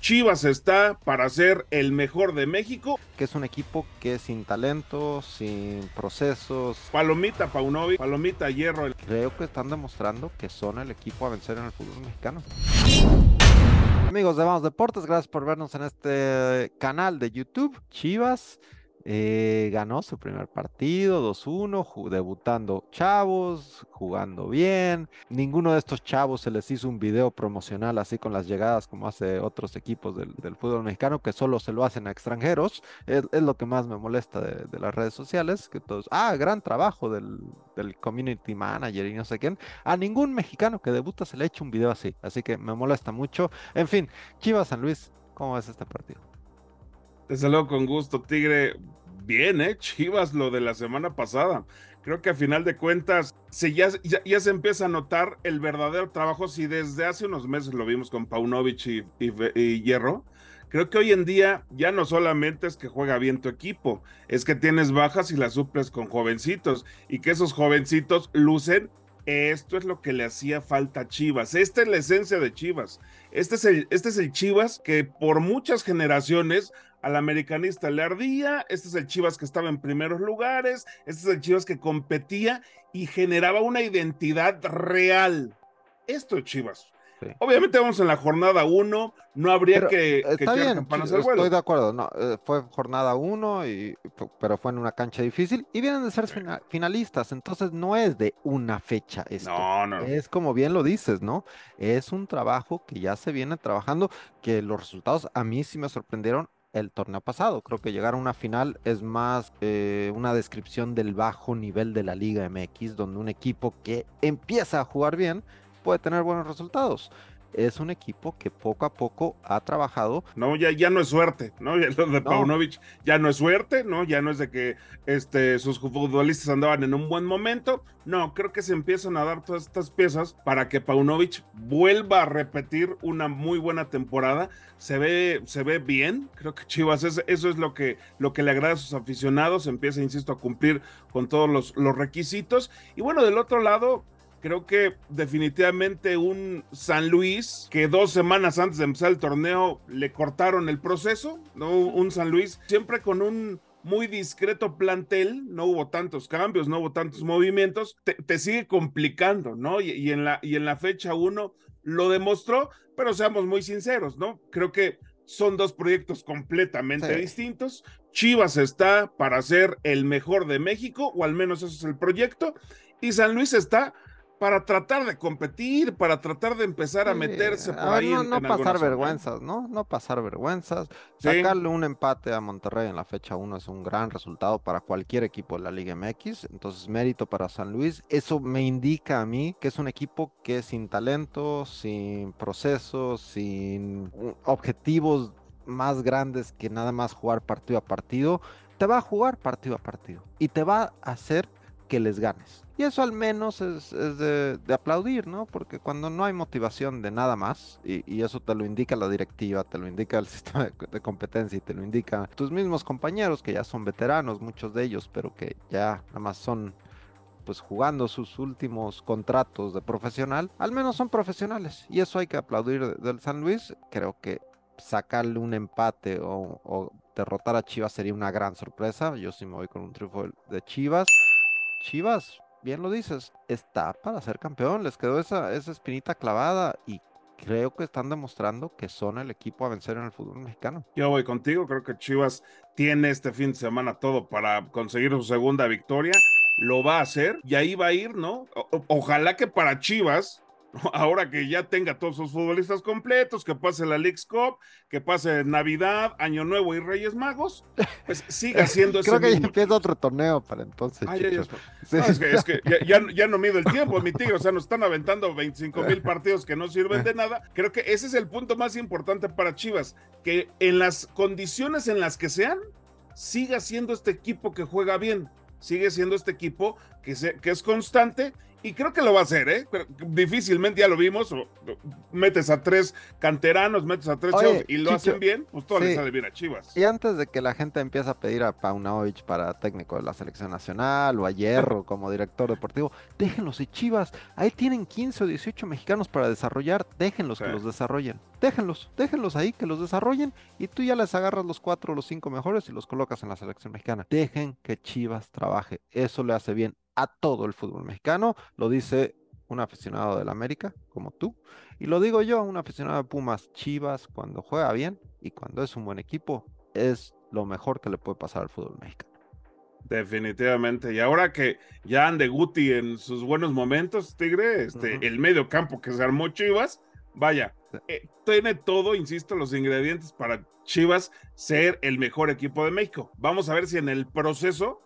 Chivas está para ser el mejor de México. Que es un equipo que sin talento, sin procesos. Palomita Paunovic, Palomita Hierro. Creo que están demostrando que son el equipo a vencer en el fútbol mexicano. Amigos de Vamos Deportes, gracias por vernos en este canal de YouTube. Chivas eh, ganó su primer partido 2-1, debutando chavos, jugando bien. Ninguno de estos chavos se les hizo un video promocional así con las llegadas como hace otros equipos del, fútbol mexicano que solo se lo hacen a extranjeros. Es, lo que más me molesta de, las redes sociales. Que todos, ah, gran trabajo del, del community manager y no sé quién. A ningún mexicano que debuta se le echa un video así. Así que me molesta mucho. En fin, Chivas San Luis, ¿cómo ves este partido? Te saludo con gusto, Tigre bien, ¿eh? Chivas, lo de la semana pasada. Creo que a final de cuentas ya, se empieza a notar el verdadero trabajo. Si desde hace unos meses lo vimos con Paunovic y, y Hierro, creo que hoy en día ya no solamente es que juega bien tu equipo, es que tienes bajas y las suples con jovencitos y que esos jovencitos lucen. Esto es lo que le hacía falta a Chivas. Esta es la esencia de Chivas. Este es este es el Chivas que por muchas generaciones al americanista le ardía, este es el Chivas que estaba en primeros lugares, este es el Chivas que competía y generaba una identidad real. Esto es Chivas. Obviamente vamos en la jornada uno, no habría que, eh, está bien, Estoy de acuerdo, no, eh, fue jornada uno, pero fue en una cancha difícil y vienen de ser finalistas, entonces no es de una fecha esto. No, no. Es como bien lo dices, ¿no? Es un trabajo que ya se viene trabajando, que los resultados a mí sí me sorprendieron el torneo pasado. Creo que llegar a una final es más una descripción del bajo nivel de la Liga MX, donde un equipo que empieza a jugar bien puede tener buenos resultados es un equipo que poco a poco ha trabajado. No, ya, ya no es suerte, ¿no? Ya, lo de no. Paunovic ya no es suerte, ¿no? Ya no es de que este, sus futbolistas andaban en un buen momento. No, creo que se empiezan a dar todas estas piezas para que Paunovic vuelva a repetir una muy buena temporada. Se ve, se ve bien, creo que Chivas, eso es lo que, lo que le agrada a sus aficionados. Empieza, insisto, a cumplir con todos los, los requisitos. Y bueno, del otro lado, Creo que definitivamente un San Luis que dos semanas antes de empezar el torneo le cortaron el proceso, ¿no? Un San Luis siempre con un muy discreto plantel, no hubo tantos cambios, no hubo tantos movimientos, te, sigue complicando, ¿no? Y, en la, y en la fecha uno lo demostró, pero seamos muy sinceros, ¿no? Creo que son dos proyectos completamente distintos. Chivas está para ser el mejor de México, o al menos eso es el proyecto, y San Luis está para tratar de competir, para tratar de empezar a meterse por ahí. No, pasar vergüenzas, ¿no? No pasar vergüenzas. Sacarle un empate a Monterrey en la fecha 1 es un gran resultado para cualquier equipo de la Liga MX. Entonces, mérito para San Luis. Eso me indica a mí que es un equipo que sin talento, sin procesos, sin objetivos más grandes que nada más jugar partido a partido, te va a jugar partido a partido y te va a hacer que les ganes. Y eso al menos es, de, aplaudir, ¿no? Porque cuando no hay motivación de nada más, y, eso te lo indica la directiva, te lo indica el sistema de, competencia y te lo indica tus mismos compañeros que ya son veteranos, muchos de ellos, pero que ya nada más son pues jugando sus últimos contratos de profesional, al menos son profesionales. Y eso hay que aplaudir del San Luis. Creo que sacarle un empate o, o derrotar a Chivas sería una gran sorpresa. Yo sí me voy con un triunfo de Chivas. Chivas, bien lo dices, está para ser campeón, les quedó esa, espinita clavada y creo que están demostrando que son el equipo a vencer en el fútbol mexicano. Yo voy contigo, creo que Chivas tiene este fin de semana todo para conseguir su segunda victoria, lo va a hacer y ahí va a ir, ¿no? ojalá que para Chivas ahora que ya tenga todos sus futbolistas completos, que pase la League's Cup, que pase Navidad, Año Nuevo y Reyes Magos, pues siga siendo ese Creo que ya empieza otro torneo para entonces. ya, pues, no, es que, ya, no mido el tiempo, mi tigre, o sea, nos están aventando 25 mil partidos que no sirven de nada. Creo que ese es el punto más importante para Chivas, que en las condiciones en las que sean, siga siendo este equipo que juega bien, sigue siendo este equipo que, que es constante y creo que lo va a hacer, ¿eh? Difícilmente ya lo vimos. metes a tres canteranos, metes a tres y lo hacen bien, pues todo le sale bien a Chivas. Y antes de que la gente empiece a pedir a Paunovic para técnico de la selección nacional o a Hierro como director deportivo, déjenlos y Chivas. Ahí tienen 15 o 18 mexicanos para desarrollar, déjenlos que los desarrollen. Déjenlos, déjenlos ahí que los desarrollen y tú ya les agarras los cuatro o los cinco mejores y los colocas en la selección mexicana. Dejen que Chivas trabaje, eso le hace bien a todo el fútbol mexicano, lo dice un aficionado del América, como tú, y lo digo yo, un aficionado de Pumas Chivas, cuando juega bien y cuando es un buen equipo, es lo mejor que le puede pasar al fútbol mexicano. Definitivamente. Y ahora que ya ande Guti en sus buenos momentos, Tigre, este, el medio campo que se armó Chivas, vaya, eh, tiene todo, insisto, los ingredientes para Chivas ser el mejor equipo de México. Vamos a ver si en el proceso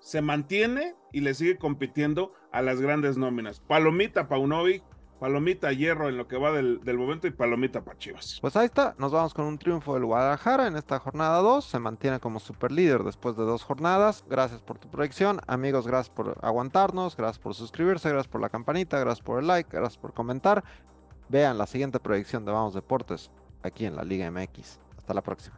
se mantiene y le sigue compitiendo a las grandes nóminas. Palomita Paunovic, Palomita Hierro en lo que va del, del, momento y Palomita Pachivas. Pues ahí está, nos vamos con un triunfo del Guadalajara en esta jornada 2. Se mantiene como líder después de dos jornadas. Gracias por tu proyección, amigos, gracias por aguantarnos, gracias por suscribirse, gracias por la campanita, gracias por el like, gracias por comentar. Vean la siguiente proyección de Vamos Deportes aquí en la Liga MX. Hasta la próxima.